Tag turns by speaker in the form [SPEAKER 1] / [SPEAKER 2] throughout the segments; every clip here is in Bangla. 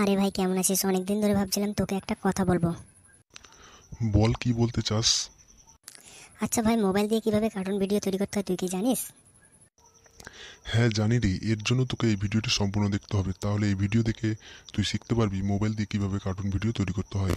[SPEAKER 1] আরে ভাই কেমন আছিস অনেকদিন ধরে ভাবছিলাম তোকে একটা কথা বলবো বল কি বলতে চাস আচ্ছা ভাই মোবাইল দিয়ে কিভাবে কার্টুন ভিডিও তৈরি করতে হয় তুই কি জানিস হ্যাঁ জানি রে এর জন্য তোকে এই ভিডিওটি সম্পূর্ণ দেখতে হবে তাহলে এই ভিডিও দেখে তুই শিখতে পারবি মোবাইল দিয়ে কীভাবে কার্টুন ভিডিও তৈরি করতে হয়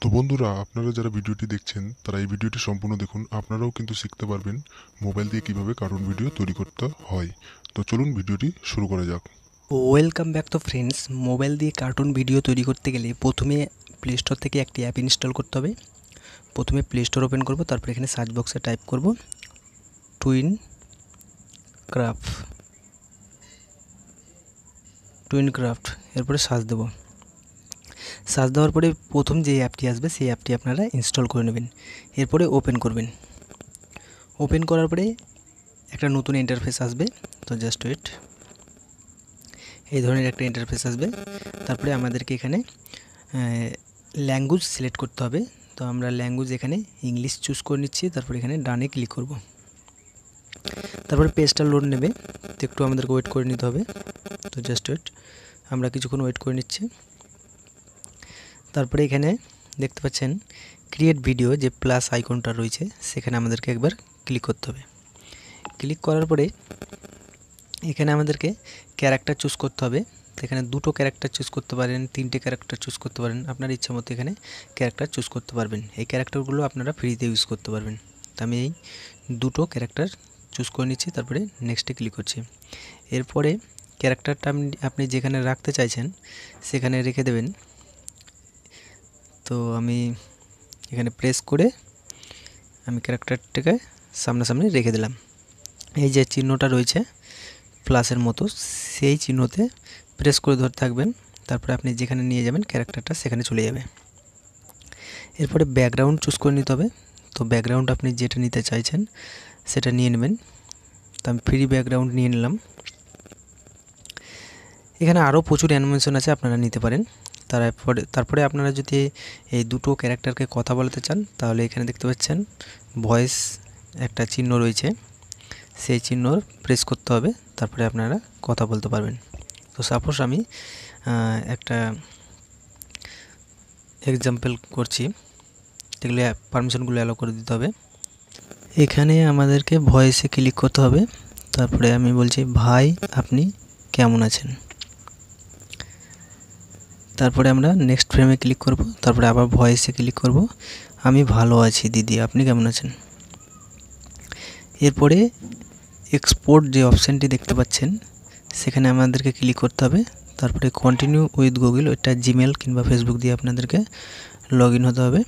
[SPEAKER 1] তো বন্ধুরা আপনারা যারা ভিডিওটি দেখছেন তারা এই ভিডিওটি সম্পূর্ণ দেখুন আপনারাও কিন্তু শিখতে পারবেন মোবাইল দিয়ে কীভাবে কার্টুন ভিডিও তৈরি করতে হয় তো চলুন ভিডিওটি শুরু করা যাক ওয়েলকাম ব্যাক তো ফ্রেন্ডস মোবাইল দিয়ে কার্টুন ভিডিও তৈরি করতে গেলে প্রথমে প্লে স্টোর থেকে একটি অ্যাপ ইনস্টল করতে হবে প্রথমে প্লে স্টোর ওপেন করব তারপর এখানে সার্চ বক্সে টাইপ করব টুইন ক্রাফট টুইন ক্রাফট এরপরে সার্চ দেব সার্চ দেওয়ার পরে প্রথম যে অ্যাপটি আসবে সেই অ্যাপটি আপনারা ইনস্টল করে নেবেন এরপরে ওপেন করবেন ওপেন করার পরে একটা নতুন ইন্টারফেস আসবে তো জাস্ট ওয়েট এই ধরনের একটা ইন্টারফেস আসবে তারপরে আমাদেরকে এখানে ল্যাঙ্গুয়েজ সিলেক্ট করতে হবে তো আমরা ল্যাঙ্গুয়েজ এখানে ইংলিশ চুজ করে নিচ্ছি তারপর এখানে ডানে ক্লিক করব তারপরে পেজটা লোড নেবে তো একটু আমাদেরকে ওয়েট করে নিতে হবে তো জাস্ট ওয়েট আমরা কিছুক্ষণ ওয়েট করে নিচ্ছি তারপরে এখানে দেখতে পাচ্ছেন ক্রিয়েট ভিডিও যে প্লাস আইকনটা রয়েছে সেখানে আমাদেরকে একবার ক্লিক করতে হবে ক্লিক করার পরে এখানে আমাদেরকে ক্যারেক্টার চুজ করতে হবে এখানে দুটো ক্যারেক্টার চুজ করতে পারেন তিনটে ক্যারেক্টার চুজ করতে পারেন আপনার ইচ্ছা মতো এখানে ক্যারেক্টার চুজ করতে পারবেন এই ক্যারেক্টারগুলো আপনারা ফ্রিতে ইউজ করতে পারবেন তো আমি এই দুটো ক্যারেক্টার চুজ করে নিচ্ছি তারপরে নেক্সটে ক্লিক করছি এরপরে ক্যারেক্টারটা আপনি আপনি যেখানে রাখতে চাইছেন সেখানে রেখে দেবেন তো আমি এখানে প্রেস করে আমি ক্যারেক্টারটাকে সামনাসামনি রেখে দিলাম এই যে চিহ্নটা রয়েছে প্লাসের মতো সেই চিহ্নতে প্রেস করে ধরে থাকবেন তারপরে আপনি যেখানে নিয়ে যাবেন ক্যারেক্টারটা সেখানে চলে যাবে এরপরে ব্যাকগ্রাউন্ড চুজ করে নিতে হবে তো ব্যাকগ্রাউন্ড আপনি যেটা নিতে চাইছেন সেটা নিয়ে নেবেন তো আমি ফ্রি ব্যাকগ্রাউন্ড নিয়ে নিলাম এখানে আরও প্রচুর অ্যানিমেশন আছে আপনারা নিতে পারেন তারপরে তারপরে আপনারা যদি এই দুটো ক্যারেক্টারকে কথা বলতে চান তাহলে এখানে দেখতে পাচ্ছেন ভয়েস একটা চিহ্ন রয়েছে সেই চিহ্ন প্রেস করতে হবে তারপরে আপনারা কথা বলতে পারবেন তো সাপোজ আমি একটা এক্সাম্পল করছি এগুলো পারমিশনগুলো অ্যালো করে দিতে হবে এখানে আমাদেরকে ভয়েসে ক্লিক করতে হবে তারপরে আমি বলছি ভাই আপনি কেমন আছেন তারপরে আমরা নেক্সট ফ্রেমে ক্লিক করব তারপরে আবার ভয়েসে ক্লিক করব আমি ভালো আছি দিদি আপনি কেমন আছেন এরপরে এক্সপোর্ট যে অপশানটি দেখতে পাচ্ছেন সেখানে আমাদেরকে ক্লিক করতে হবে তারপরে কন্টিনিউ উইথ গুগল ওইটা জিমেল কিংবা ফেসবুক দিয়ে আপনাদেরকে লগ হতে হবে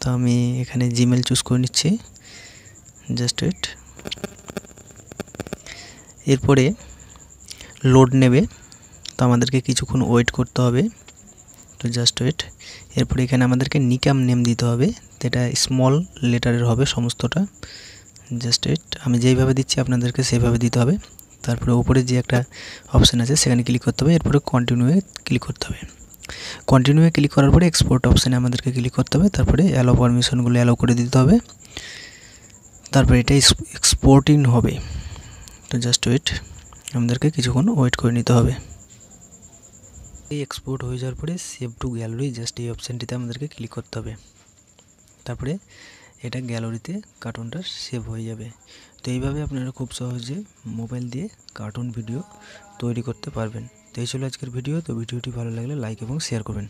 [SPEAKER 1] তো আমি এখানে জিমেল চুজ করে নিচ্ছি জাস্ট ওয়েট এরপরে লোড নেবে তো আমাদেরকে কিছুক্ষণ ওয়েট করতে হবে তো জাস্ট ওয়েট এরপরে এখানে আমাদেরকে নিকাম নেম দিতে হবে এটা স্মল লেটারের হবে সমস্তটা জাস্ট ওয়েট আমি যেইভাবে দিচ্ছি আপনাদেরকে সেইভাবে দিতে হবে তারপরে উপরে যে একটা অপশান আছে সেখানে ক্লিক করতে হবে এরপরে কন্টিনিউয়ে ক্লিক করতে হবে কন্টিনিউয়ে ক্লিক করার পরে এক্সপোর্ট অপশানে আমাদেরকে ক্লিক করতে হবে তারপরে অ্যালো পারমিশনগুলো অ্যালো করে দিতে হবে তারপরে এটা এক্সপোর্টিং হবে তো জাস্ট ওয়েট আমাদেরকে কিছুক্ষণ ওয়েট করে নিতে হবে এই এক্সপোর্ট হয়ে যাওয়ার পরে সেভ টু গ্যালারি জাস্ট এই অপশানটিতে আমাদেরকে ক্লিক করতে হবে তারপরে এটা গ্যালারিতে কার্টুনটা সেভ হয়ে যাবে তো এইভাবে আপনারা খুব সহজে মোবাইল দিয়ে কার্টুন ভিডিও তৈরি করতে পারবেন তো এই ছিল আজকের ভিডিও তো ভিডিওটি ভালো লাগলে লাইক এবং শেয়ার করবেন